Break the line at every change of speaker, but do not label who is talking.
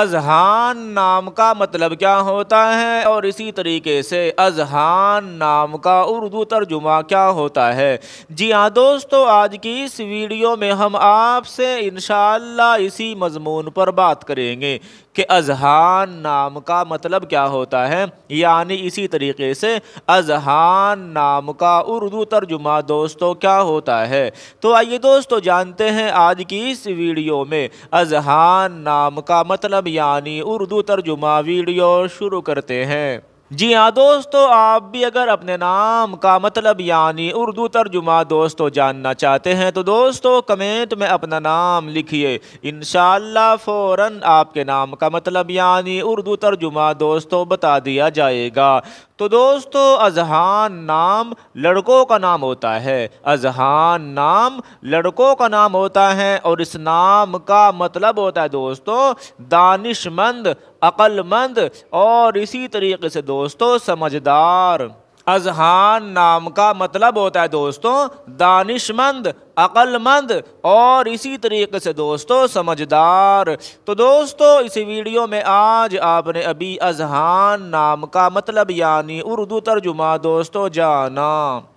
अजहान नाम का मतलब क्या होता है और इसी तरीके से अजहान नाम का उर्दू तर्जुमा क्या होता है जी हाँ दोस्तों आज की इस वीडियो में हम आपसे इन इसी मजमून पर बात करेंगे कि अजहान नाम का मतलब क्या होता है यानी इसी तरीके से अजहान नाम का उर्दू तर्जुमा दोस्तों क्या होता है तो आइए दोस्तों जानते हैं आज की इस वीडियो में अजहान नाम का मतलब यानी उर्दू तर्जुमा वीडियो शुरू करते हैं जी हाँ दोस्तों आप भी अगर अपने नाम का मतलब यानी उर्दू तर्जुमा दोस्तों जानना चाहते हैं तो दोस्तों कमेंट में अपना नाम लिखिए इन फ़ौर आपके नाम का मतलब यानी उर्दू तर्जुमा दोस्तों बता दिया जाएगा तो दोस्तों अजहान नाम लड़कों का नाम होता है अजहान नाम लड़कों का नाम होता है और इस नाम का मतलब होता है दोस्तों दानिशमंद अक्लमंद और इसी तरीके से दोस्तों समझदार अजहान नाम का मतलब होता है दोस्तों दानिशमंद अक्लमंद और इसी तरीके से दोस्तों समझदार तो दोस्तों इस वीडियो में आज आपने अभी अजहान नाम का मतलब यानी उर्दू तर्जुमा दोस्तों जाना